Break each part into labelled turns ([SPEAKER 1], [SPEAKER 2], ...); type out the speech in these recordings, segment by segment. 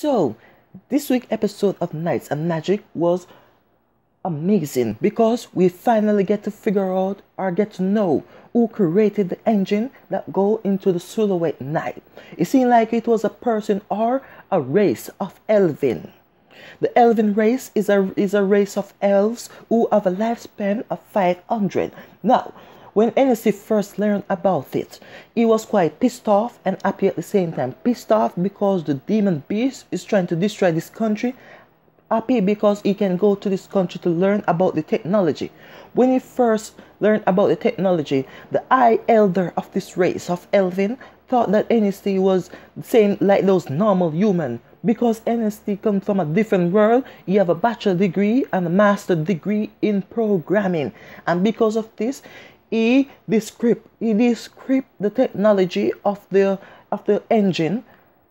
[SPEAKER 1] So, this week episode of Nights and Magic was amazing because we finally get to figure out or get to know who created the engine that go into the silhouette night. It seemed like it was a person or a race of elven. The elven race is a, is a race of elves who have a lifespan of 500. Now, when NSC first learned about it, he was quite pissed off and happy at the same time. Pissed off because the demon beast is trying to destroy this country happy because he can go to this country to learn about the technology. When he first learned about the technology, the high elder of this race of Elvin thought that NST was same like those normal human. Because NST comes from a different world, he have a bachelor degree and a master degree in programming. And because of this, he described he described the technology of the of the engine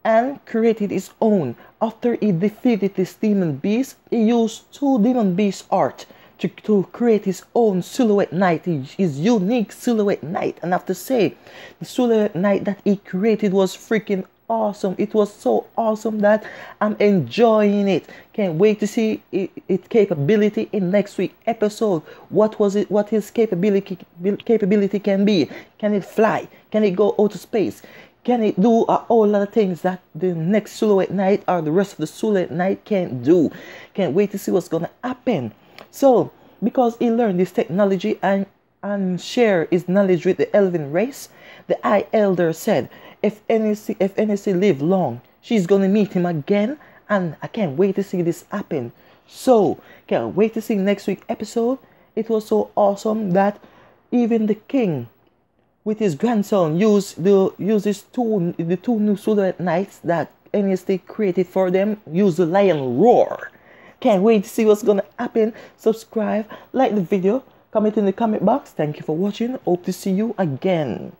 [SPEAKER 1] and created his own. After he defeated this demon beast, he used two demon beast art to, to create his own silhouette knight, his unique silhouette knight. And I have to say, the silhouette knight that he created was freaking awesome. It was so awesome that I'm enjoying it. Can't wait to see its it capability in next week episode. What was it? What his capability capability can be? Can it fly? Can it go out of space? Can it do a whole lot of things that the next Silhouette night or the rest of the Silhouette night can't do? Can't wait to see what's gonna happen. So because he learned this technology and and share his knowledge with the elven race? The High Elder said, if NEC, if NEC live long, she's gonna meet him again, and I can't wait to see this happen. So, can't wait to see next week episode. It was so awesome that even the king with his grandson used the uses two the two new Sudan knights that NST created for them use the lion roar. Can't wait to see what's gonna happen. Subscribe, like the video, comment in the comment box. Thank you for watching. Hope to see you again.